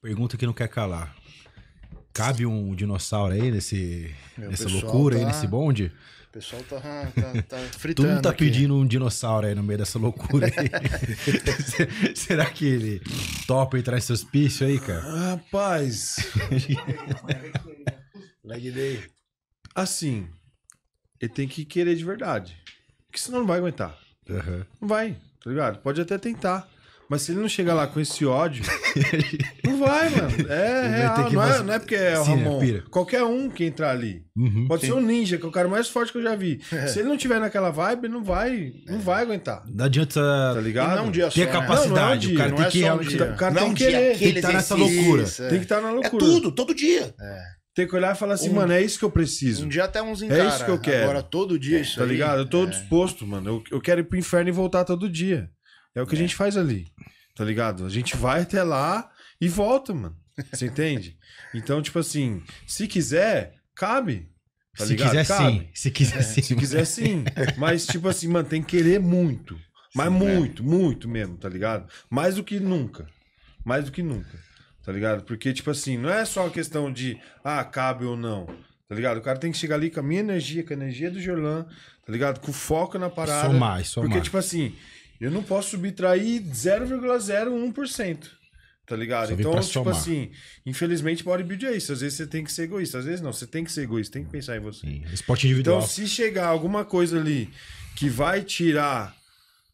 Pergunta que não quer calar. Cabe um dinossauro aí nesse, é, nessa loucura tá, aí, nesse bonde? O pessoal tá, tá, tá fritando. Todo tá aqui. pedindo um dinossauro aí no meio dessa loucura aí. Será que ele topa entrar nesse hospício aí, cara? Rapaz! Leg day. Assim, ele tem que querer de verdade. Porque senão não vai aguentar. Uhum. Não vai, tá ligado? Pode até tentar. Mas se ele não chegar lá com esse ódio, não vai, mano. É real. Não, é, não, é, porque é o Sim, né, Ramon. É Qualquer um que entrar ali. Uhum, Pode sim. ser um ninja, que é o cara mais forte que eu já vi. É. Se ele não tiver naquela vibe, não vai, não é. vai aguentar. Não adianta tá ligado? Não é um dia ter só, capacidade. Né? Não, não é um é dia, o cara tem que o cara não tem que querer. Tem que estar nessa loucura. Tem que estar na loucura. É tudo, todo dia. É. Tem que olhar e falar assim, um, mano, é isso que eu preciso. Um dia até uns encara. É isso que eu quero. Agora todo dia é, isso Tá aí, ligado? Eu tô é. disposto, mano. Eu, eu quero ir pro inferno e voltar todo dia. É o que é. a gente faz ali, tá ligado? A gente vai até lá e volta, mano. Você entende? Então, tipo assim, se quiser, cabe. Tá se, quiser, cabe. se quiser é, sim. se quiser sim. Mas, tipo assim, mano, tem que querer muito. Mas sim, é. muito, muito mesmo, tá ligado? Mais do que nunca. Mais do que nunca. Tá ligado? Porque, tipo assim, não é só questão de, ah, cabe ou não. Tá ligado? O cara tem que chegar ali com a minha energia, com a energia do Jorlan, tá ligado? Com foco na parada. Somar, somar. Porque, tipo assim, eu não posso subtrair 0,01%. Tá ligado? Então, tipo somar. assim, infelizmente bodybuild é isso. Às vezes você tem que ser egoísta, às vezes não, você tem que ser egoísta, tem que pensar em você. Sim, esporte individual. Então, se chegar alguma coisa ali que vai tirar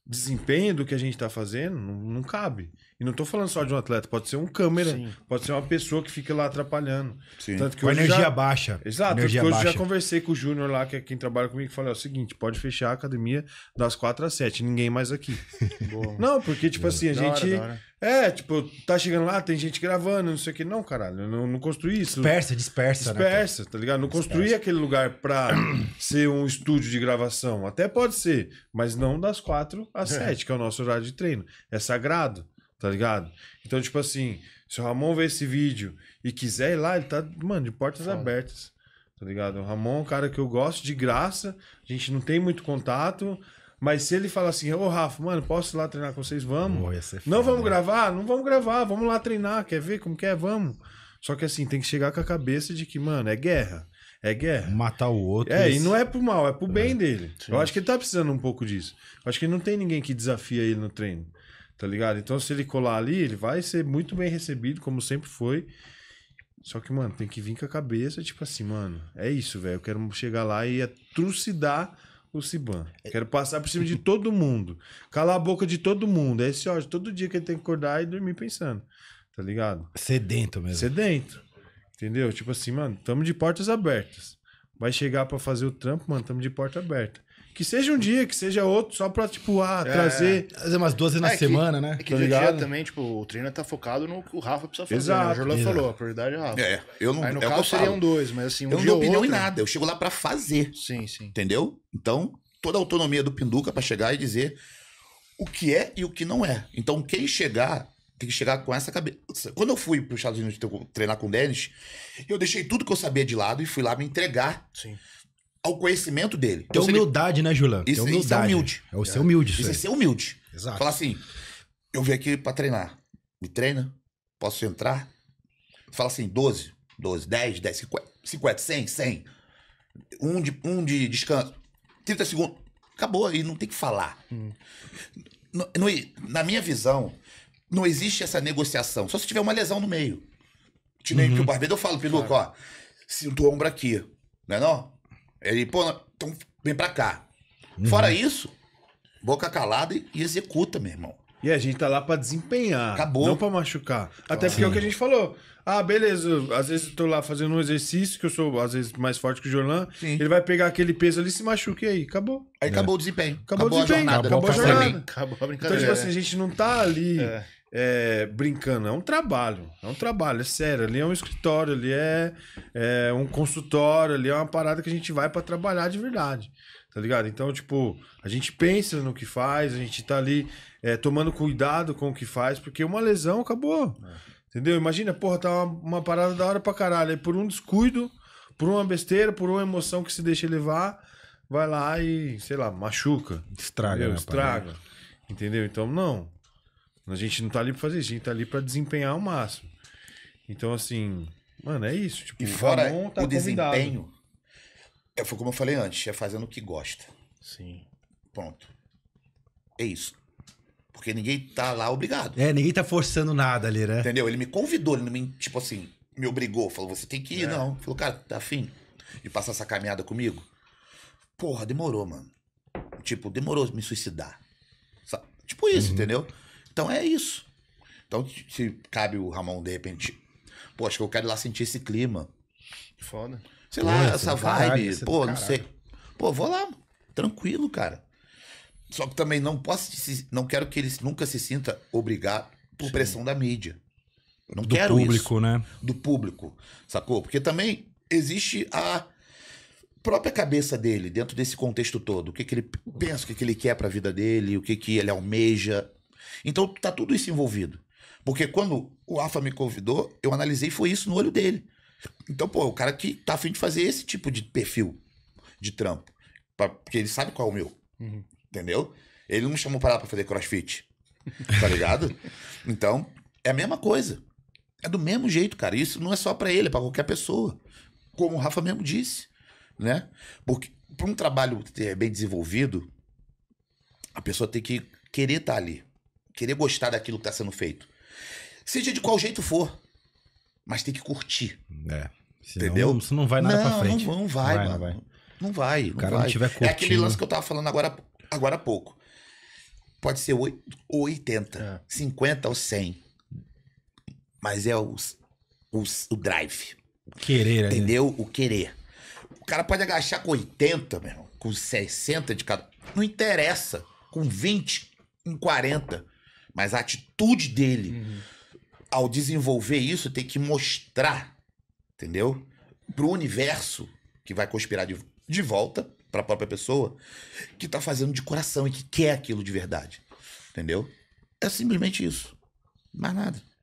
desempenho do que a gente tá fazendo, não, não cabe. E não tô falando só de um atleta, pode ser um câmera, Sim. pode ser uma pessoa que fica lá atrapalhando. Sim. Tanto que hoje energia já... baixa. Exato, energia baixa eu já conversei com o Júnior lá, que é quem trabalha comigo, e falei, é o seguinte, pode fechar a academia das quatro às sete, ninguém mais aqui. Boa. Não, porque, tipo Boa. assim, a da gente... hora. É, tipo, tá chegando lá, tem gente gravando, não sei o que. Não, caralho, eu não, não construí isso. Dispersa, dispersa, né, Dispersa, né, tá ligado? Não dispersa. construí aquele lugar pra ser um estúdio de gravação. Até pode ser, mas não das quatro às é. sete, que é o nosso horário de treino. É sagrado tá ligado? Então, tipo assim, se o Ramon ver esse vídeo e quiser ir lá, ele tá, mano, de portas Foda. abertas, tá ligado? O Ramon é um cara que eu gosto de graça, a gente não tem muito contato, mas se ele falar assim, ô oh, Rafa, mano, posso ir lá treinar com vocês? Vamos. não vamos gravar? Não vamos gravar, vamos lá treinar, quer ver como que é? Vamos. Só que assim, tem que chegar com a cabeça de que, mano, é guerra. É guerra. Matar o outro. É, e não é pro mal, é pro é. bem dele. Sim. Eu acho que ele tá precisando um pouco disso. Eu acho que não tem ninguém que desafia ele no treino tá ligado? Então, se ele colar ali, ele vai ser muito bem recebido, como sempre foi. Só que, mano, tem que vir com a cabeça, tipo assim, mano, é isso, velho. Eu quero chegar lá e trucidar o Siban. Quero passar por cima de todo mundo. Calar a boca de todo mundo. É esse ódio. Todo dia que ele tem que acordar e dormir pensando. Tá ligado? Sedento mesmo. Sedento. Entendeu? Tipo assim, mano, tamo de portas abertas. Vai chegar para fazer o trampo, mano, tamo de porta aberta. Que seja um dia, que seja outro, só pra, tipo, ah, é. trazer. Fazer umas 12 na é, semana, né? É que tá dia dia também, tipo, o treino tá focado no que o Rafa precisa fazer. Né? Exato. Né? O Jorlan falou, a prioridade é Rafa. É, eu não Aí no é caso seriam dois, mas assim, um Eu não dou opinião outro, em nada, eu chego lá pra fazer. Sim, sim. Entendeu? Então, toda a autonomia do Pinduca pra chegar e dizer o que é e o que não é. Então, quem chegar tem que chegar com essa cabeça. Quando eu fui para os Estados Unidos treinar com o Dennis, eu deixei tudo que eu sabia de lado e fui lá me entregar. Sim ao conhecimento dele. Ter então, humildade, né, Julian? Isso, Ter humildade. Isso é humilde. É o ser é humilde. Isso, isso é ser humilde. Exato. Falar assim, eu vim aqui pra treinar. Me treina? Posso entrar? Fala assim, 12, 12, 10, 10, 50, 50 100, 100. Um de, um de descanso. 30 segundos. Acabou aí, não tem que falar. Hum. No, no, na minha visão, não existe essa negociação. Só se tiver uma lesão no meio. Tirei uhum. o barbeiro, eu falo, Piluco, claro. ó, sinto o ombro aqui. Não é não? Ele, pô, então vem pra cá. Uhum. Fora isso, boca calada e, executa, meu irmão. E a gente tá lá pra desempenhar. Acabou. Não pra machucar. Até porque é o que a gente falou. Ah, beleza. Às vezes eu tô lá fazendo um exercício, que eu sou, às vezes, mais forte que o Jorlan. Ele vai pegar aquele peso ali, se machuca e aí, acabou. Aí é. acabou o desempenho. Acabou, acabou o desempenho. A jornada, acabou, acabou a jornada. Acabou a brincadeira. Então, tipo assim, né? a gente não tá ali. É é, brincando, é um trabalho, é um trabalho, é sério. Ali é um escritório, ali é, é um consultório, ali é uma parada que a gente vai para trabalhar de verdade, tá ligado? Então, tipo, a gente pensa no que faz, a gente tá ali é, tomando cuidado com o que faz, porque uma lesão acabou, entendeu? Imagina, porra, tá uma, uma parada da hora pra caralho, aí por um descuido, por uma besteira, por uma emoção que se deixa levar, vai lá e, sei lá, machuca. Estraga, entendeu? né? Estraga. Entendeu? Então, não. A gente não tá ali pra fazer isso, a gente tá ali pra desempenhar o máximo. Então, assim, mano, é isso. Tipo, e fora o, tá o desempenho, é, foi como eu falei antes, é fazendo o que gosta. Sim. Pronto. É isso. Porque ninguém tá lá obrigado. É, ninguém tá forçando nada ali, né? Entendeu? Ele me convidou, ele não me, tipo assim, me obrigou. Falou, você tem que ir, é. não. Falou, cara, tá afim de passar essa caminhada comigo? Porra, demorou, mano. Tipo, demorou me suicidar. Tipo isso, uhum. entendeu? Então é isso. Então, se cabe o Ramon, de repente, pô, acho que eu quero ir lá sentir esse clima. Foda. Sei pô, lá, essa vibe, caralho, pô, não sei. Pô, vou lá, tranquilo, cara. Só que também não posso, não quero que ele nunca se sinta obrigado por Sim. pressão da mídia. não Do quero público, isso. né? Do público, sacou? Porque também existe a própria cabeça dele dentro desse contexto todo. O que, que ele pensa, o que, que ele quer para a vida dele, o que, que ele almeja, então tá tudo isso envolvido. Porque quando o Rafa me convidou, eu analisei foi isso no olho dele. Então, pô, é o cara que tá afim de fazer esse tipo de perfil de trampo. Pra, porque ele sabe qual é o meu. Uhum. Entendeu? Ele não me chamou pra lá pra fazer crossfit. Tá ligado? então, é a mesma coisa. É do mesmo jeito, cara. Isso não é só para ele, é pra qualquer pessoa. Como o Rafa mesmo disse. Né? Porque pra um trabalho bem desenvolvido, a pessoa tem que querer estar tá ali querer gostar daquilo que tá sendo feito. Seja de qual jeito for, mas tem que curtir. É. Senão, entendeu? Isso não vai nada não, pra frente. Não, não vai, vai, mano. Não vai. Não vai. Não o cara vai. não tiver é curtindo. É aquele lance que eu tava falando agora, agora há pouco. Pode ser 80, é. 50 ou 100. Mas é o, o, o drive. O querer, Entendeu? Ali. O querer. O cara pode agachar com 80, meu irmão, com 60 de cada. Não interessa. Com 20, com 40. Mas a atitude dele uhum. ao desenvolver isso tem que mostrar, entendeu? Pro universo que vai conspirar de, de volta para a própria pessoa que tá fazendo de coração e que quer aquilo de verdade. Entendeu? É simplesmente isso. Mais nada.